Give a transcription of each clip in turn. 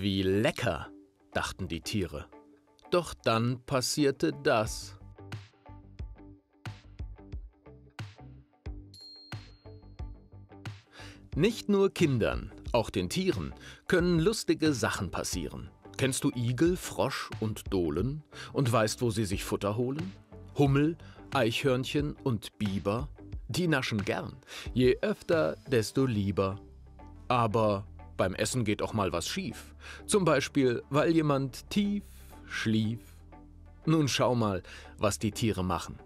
Wie lecker, dachten die Tiere. Doch dann passierte das. Nicht nur Kindern, auch den Tieren können lustige Sachen passieren. Kennst du Igel, Frosch und Dohlen und weißt, wo sie sich Futter holen? Hummel, Eichhörnchen und Biber? Die naschen gern. Je öfter, desto lieber. Aber beim Essen geht auch mal was schief. Zum Beispiel, weil jemand tief schlief. Nun schau mal, was die Tiere machen.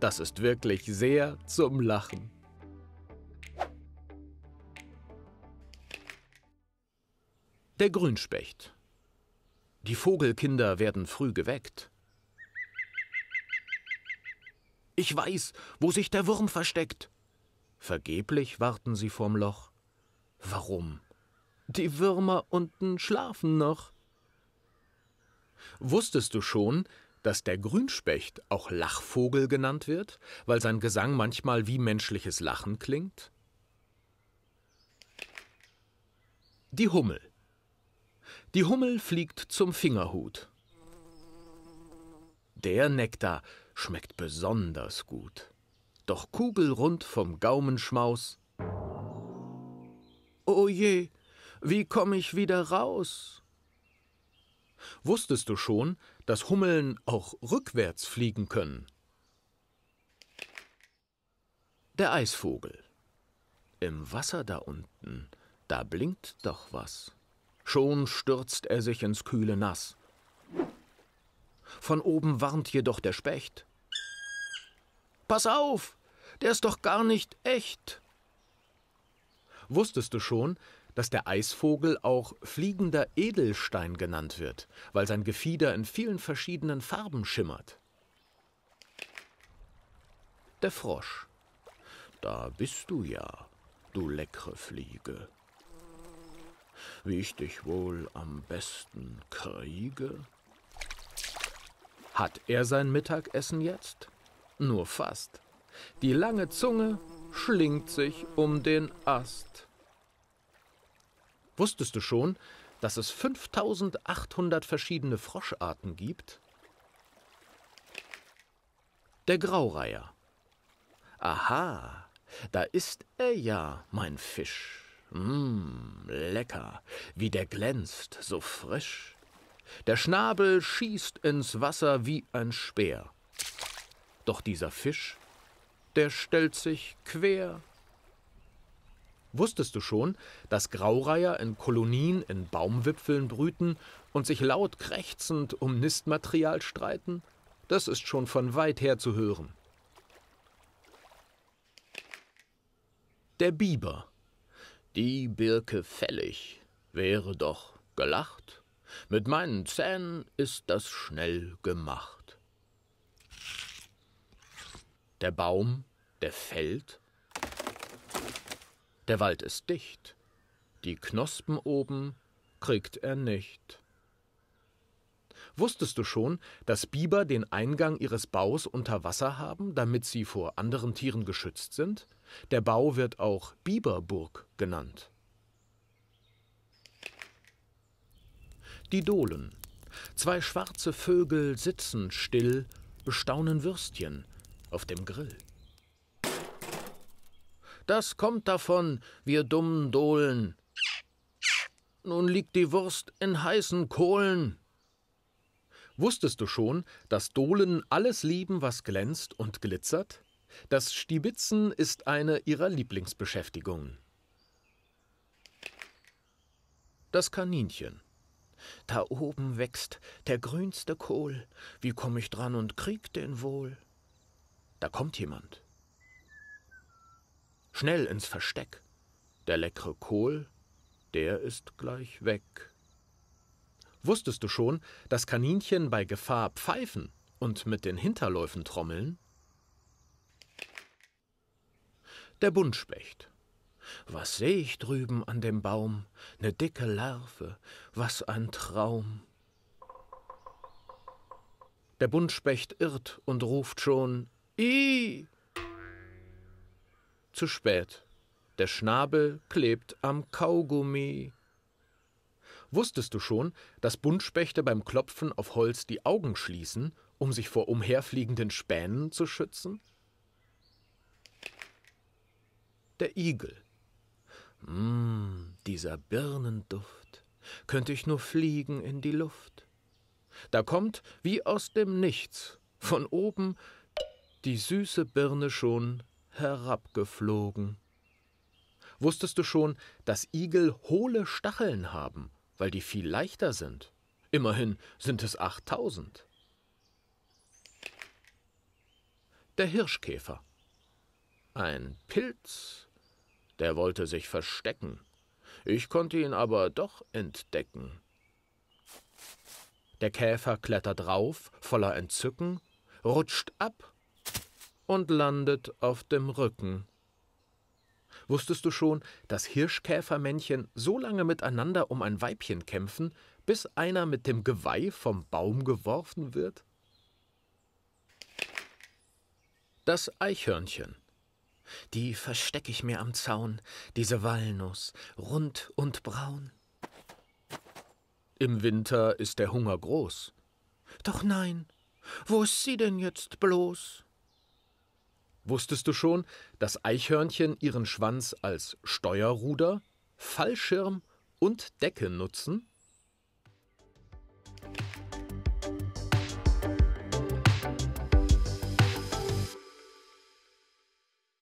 Das ist wirklich sehr zum Lachen. Der Grünspecht. Die Vogelkinder werden früh geweckt. Ich weiß, wo sich der Wurm versteckt. Vergeblich warten sie vorm Loch. Warum die Würmer unten schlafen noch. Wusstest du schon, dass der Grünspecht auch Lachvogel genannt wird, weil sein Gesang manchmal wie menschliches Lachen klingt? Die Hummel. Die Hummel fliegt zum Fingerhut. Der Nektar schmeckt besonders gut, doch kugelrund vom Gaumenschmaus. Oh je, wie komme ich wieder raus? Wusstest du schon, dass Hummeln auch rückwärts fliegen können? Der Eisvogel. Im Wasser da unten, da blinkt doch was. Schon stürzt er sich ins kühle Nass. Von oben warnt jedoch der Specht. Pass auf, der ist doch gar nicht echt. Wusstest du schon, dass der Eisvogel auch fliegender Edelstein genannt wird, weil sein Gefieder in vielen verschiedenen Farben schimmert. Der Frosch. Da bist du ja, du leckere Fliege. Wie ich dich wohl am besten kriege? Hat er sein Mittagessen jetzt? Nur fast. Die lange Zunge schlingt sich um den Ast. Wusstest du schon, dass es 5800 verschiedene Froscharten gibt? Der Graureiher. Aha, da ist er ja, mein Fisch. Mmm, lecker, wie der glänzt, so frisch. Der Schnabel schießt ins Wasser wie ein Speer. Doch dieser Fisch, der stellt sich quer Wusstest du schon, dass Graureiher in Kolonien in Baumwipfeln brüten und sich laut krächzend um Nistmaterial streiten? Das ist schon von weit her zu hören. Der Biber. Die Birke fällig, wäre doch gelacht. Mit meinen Zähnen ist das schnell gemacht. Der Baum, der fällt, der Wald ist dicht, die Knospen oben kriegt er nicht. Wusstest du schon, dass Biber den Eingang ihres Baus unter Wasser haben, damit sie vor anderen Tieren geschützt sind? Der Bau wird auch Biberburg genannt. Die Dohlen. Zwei schwarze Vögel sitzen still, bestaunen Würstchen auf dem Grill. Das kommt davon, wir dummen Dohlen. Nun liegt die Wurst in heißen Kohlen. Wusstest du schon, dass Dohlen alles lieben, was glänzt und glitzert? Das Stibitzen ist eine ihrer Lieblingsbeschäftigungen. Das Kaninchen. Da oben wächst der grünste Kohl. Wie komm ich dran und krieg den wohl? Da kommt jemand. Schnell ins Versteck. Der leckere Kohl, der ist gleich weg. Wusstest du schon, dass Kaninchen bei Gefahr pfeifen und mit den Hinterläufen trommeln? Der Buntspecht. Was seh ich drüben an dem Baum? Ne dicke Larve, was ein Traum. Der Buntspecht irrt und ruft schon I zu spät. Der Schnabel klebt am Kaugummi. Wusstest du schon, dass Buntspechte beim Klopfen auf Holz die Augen schließen, um sich vor umherfliegenden Spänen zu schützen? Der Igel. Mmm, dieser Birnenduft. Könnte ich nur fliegen in die Luft. Da kommt, wie aus dem Nichts, von oben die süße Birne schon herabgeflogen. Wusstest du schon, dass Igel hohle Stacheln haben, weil die viel leichter sind? Immerhin sind es 8000. Der Hirschkäfer. Ein Pilz. Der wollte sich verstecken. Ich konnte ihn aber doch entdecken. Der Käfer klettert rauf, voller Entzücken, rutscht ab und landet auf dem Rücken. Wusstest du schon, dass Hirschkäfermännchen so lange miteinander um ein Weibchen kämpfen, bis einer mit dem Geweih vom Baum geworfen wird? Das Eichhörnchen. Die versteck ich mir am Zaun, diese Walnuss, rund und braun. Im Winter ist der Hunger groß. Doch nein, wo ist sie denn jetzt bloß? Wusstest du schon, dass Eichhörnchen ihren Schwanz als Steuerruder, Fallschirm und Decke nutzen?